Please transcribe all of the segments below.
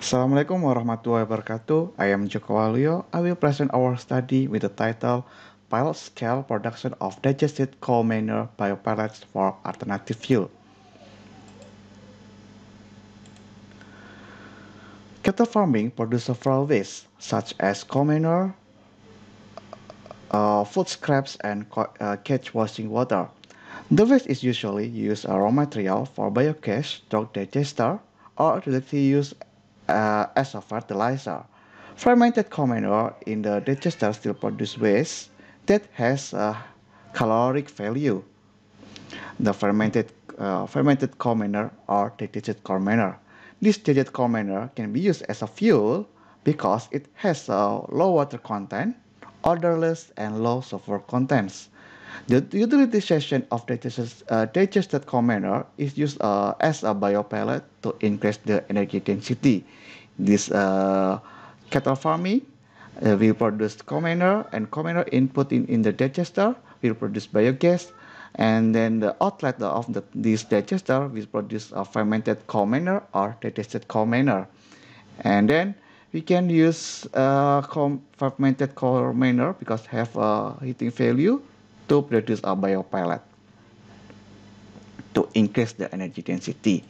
Assalamualaikum warahmatullahi wabarakatuh. I am Joko Walio. I will present our study with the title Pilot Scale Production of Digested Coal Miner Biopellets for Alternative Fuel. Cattle farming produces several waste, such as coal manure, uh, uh food scraps, and uh, washing water. The waste is usually used as raw material for biogas, drug digester, or directly used uh, as a fertilizer. Fermented corn manure in the digester still produce waste that has a caloric value. The fermented uh, fermented corn manure or digested corn manure. This digested corn manure can be used as a fuel because it has a low water content, odorless, and low sulfur contents. The utilization of digested uh, commander is used uh, as a biopellet to increase the energy density. This uh, cattle farming uh, will produce commander and commander input in, in the digester will produce biogas and then the outlet of the, this digester will produce a fermented commander or digested commander. And then we can use uh, fermented commander manner because have a heating value to produce a biopilot to increase the energy density.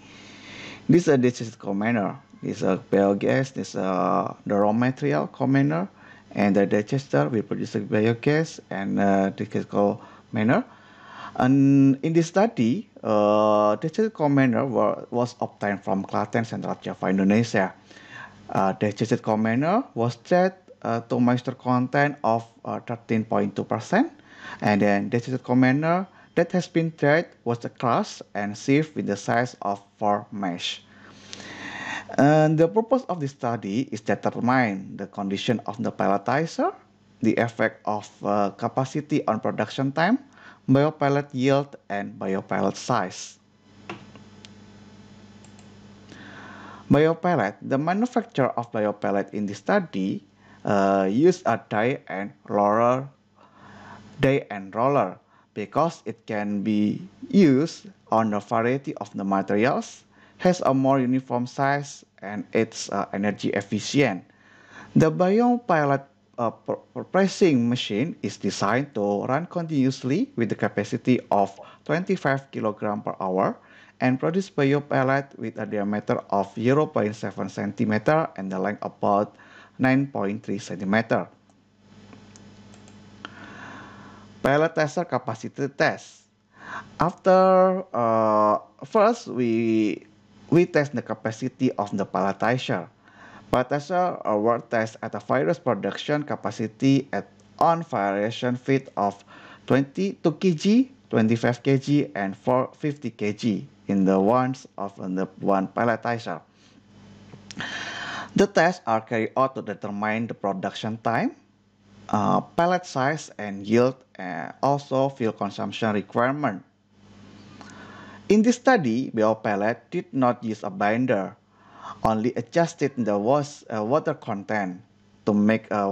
This, uh, is a is commander. This a uh, biogas, this a uh, the raw material commander, and the digester will produce biogas and uh, this is called manner. And in this study, uh, digested were, was obtained from Klaten, Central Java, Indonesia. Uh, digested commander was set uh, to moisture content of 13.2 percent and then this is a commander that has been tried was the class and saved with the size of 4 mesh. And the purpose of this study is to determine the condition of the pelletizer, the effect of uh, capacity on production time, biopellet yield, and biopellet size. Biopellet, the manufacturer of biopellet in this study uh, used a dye and laurel day end roller because it can be used on a variety of the materials, has a more uniform size, and it's uh, energy efficient. The BioPilot uh, pressing machine is designed to run continuously with the capacity of 25 kg per hour and produce pellet with a diameter of 0.7 cm and the length about 9.3 cm pallet tester capacity test. After uh, first we we test the capacity of the palletizer. Palletizer uh, test at a virus production capacity at on variation feed of 22 kg, 25 kg, and 450 kg in the ones of the one palletizer. The tests are carried out to determine the production time, uh, pellet size and yield and uh, also fuel consumption requirement. In this study, BO pellet did not use a binder, only adjusted the was, uh, water content to make a,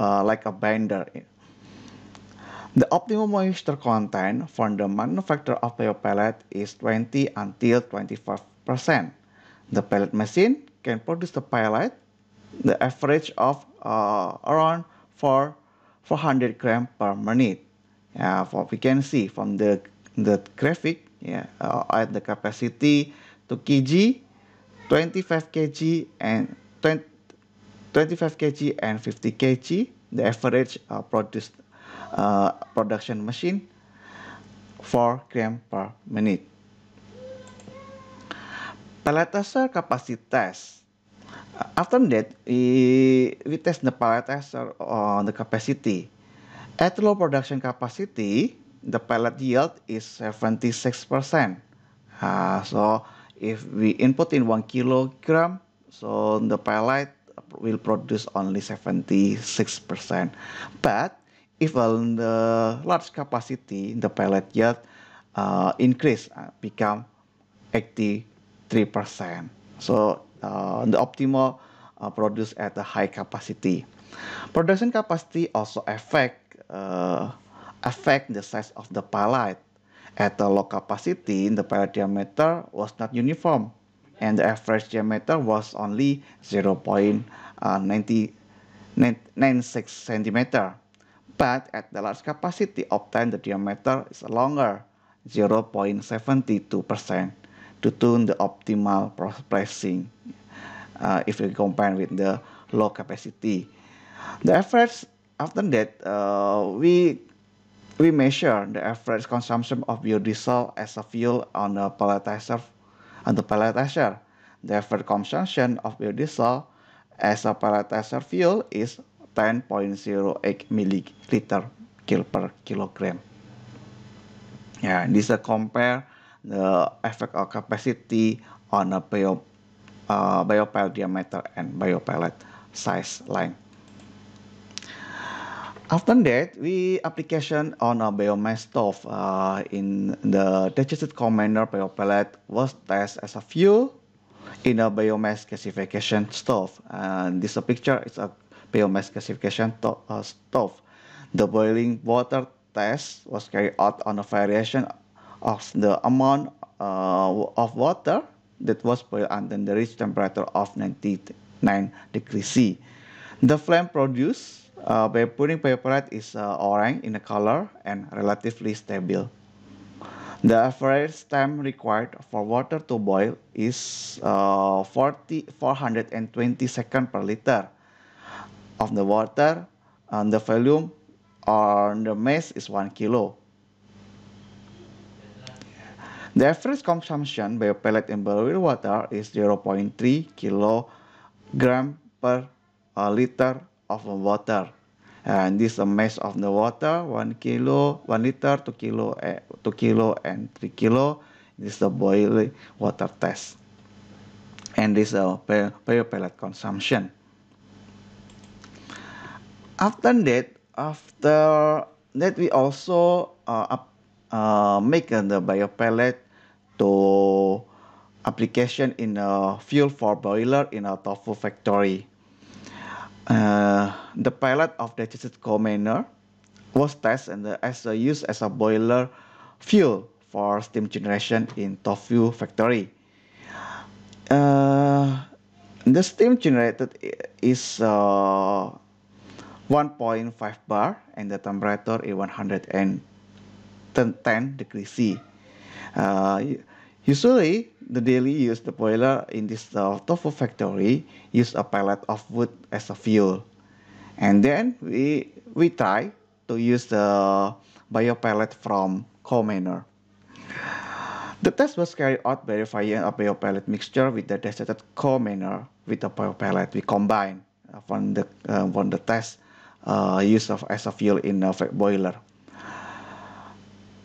uh, like a binder. The optimum moisture content for the manufacture of bio pellet is 20 until 25%. The pellet machine can produce the pellet the average of uh, around 4 400 gram per minute. Uh, for, we can see from the, the graphic yeah, uh, at the capacity to kg, 25 kg and 20, 25 kg and 50 kg, the average uh, produced uh, production machine, 4 gram per minute. Peletaser capacitas after that, we, test the pellet on the capacity. At low production capacity, the pellet yield is 76%. Uh, so if we input in 1 kilogram, so the pellet will produce only 76%. But if on the large capacity, the pellet yield uh, increase uh, become 83%. So uh, the optimal uh, produce at a high capacity. Production capacity also affect uh, affect the size of the pellet. At a low capacity, the pellet diameter was not uniform, and the average diameter was only 0.96 centimeter. But at the large capacity obtained, the diameter is longer, 0.72 percent. to tune the optimal pressing uh, if you compare with the low capacity. The efforts after that uh, we we measure the average consumption of biodiesel as a fuel on the pelletizer on the pelletizer. The average consumption of biodiesel as a pelletizer fuel is 10.08 milliliter kilo per kilogram. Yeah, this is a compare the effect of capacity on a bio, uh, biopile diameter and biopillet size length. After that, we application on a biomass stove uh, in the digested commander biopillet was tested as a fuel in a biomass gasification stove. And this picture is a biomass gasification uh, stove. The boiling water test was carried out on a variation of the amount uh, of water that was boiled until the reach temperature of 99 degrees C. The flame produced uh, by paper vaporite is uh, orange in color and relatively stable. The average time required for water to boil is uh, 40, 420 seconds per liter of the water and the volume on the mass is 1 kilo. The average consumption by a pellet in boiled water is 0.3 kilogram per uh, liter of water. And this is a mass of the water, 1 kilo, 1 liter, 2 kilo, eh, 2 kilo, and 3 kilo. This is the boiling water test. And this is a bio pellet consumption. After that, after that we also uh, uh, make the biopellet to application in a fuel for boiler in a tofu factory. Uh, the pellet of the Chisetko miner was tested and uh, as a, uh, used as a boiler fuel for steam generation in tofu factory. Uh, the steam generated is uh, 1.5 bar and the temperature is 110 10, 10 degrees C. Uh, usually, the daily use the boiler in this uh, tofu factory use a pellet of wood as a fuel. And then we, we try to use the bio pellet from coal miner. The test was carried out by verifying a bio pellet mixture with the desiccated coal miner with the bio pellet we combine uh, from the, uh, from the test uh, use of as a fuel in a boiler.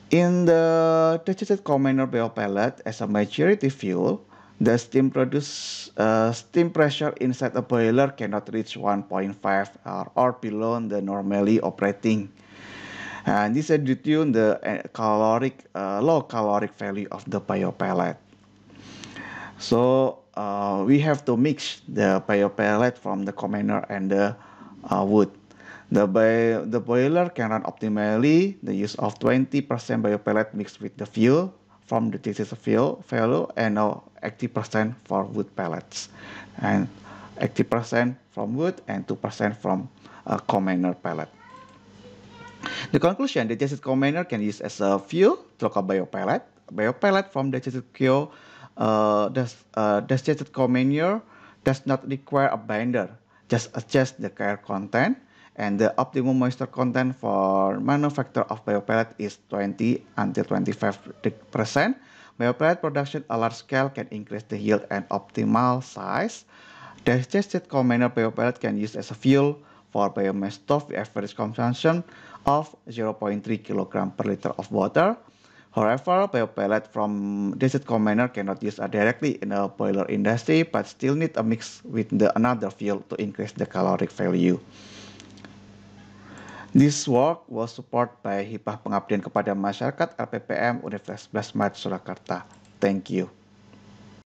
In the treated common biopellet as a majority fuel, the steam produced uh, steam pressure inside a boiler cannot reach 1.5 or, or below the normally operating. And this is due to the uh, caloric uh, low caloric value of the biopellet. So uh, we have to mix the biopellet from the commoner and the uh, wood. The, the boiler can run optimally the use of 20% biopellet mixed with the fuel from the thesis fuel value and now 80% for wood pellets and 80% from wood and 2% from a commoner pellet. The conclusion, the digested commoner can use as a fuel through a biopellet. Biopellet from the digested fuel, uh, does, uh, digested commoner does not require a binder, just adjust the air content and the optimum moisture content for manufacture of biopellet is 20 until 25%. Biopellet production at large scale can increase the yield and optimal size. Digested commoner biopellet can use as a fuel for biomass stove with average consumption of 0.3 kg per liter of water. However, biopellet from digested combiner cannot use directly in a boiler industry but still need a mix with the another fuel to increase the caloric value. This work was supported by Hibah Pengabdian kepada Masyarakat LPPM Universitas 11 Maret Surakarta. Thank you.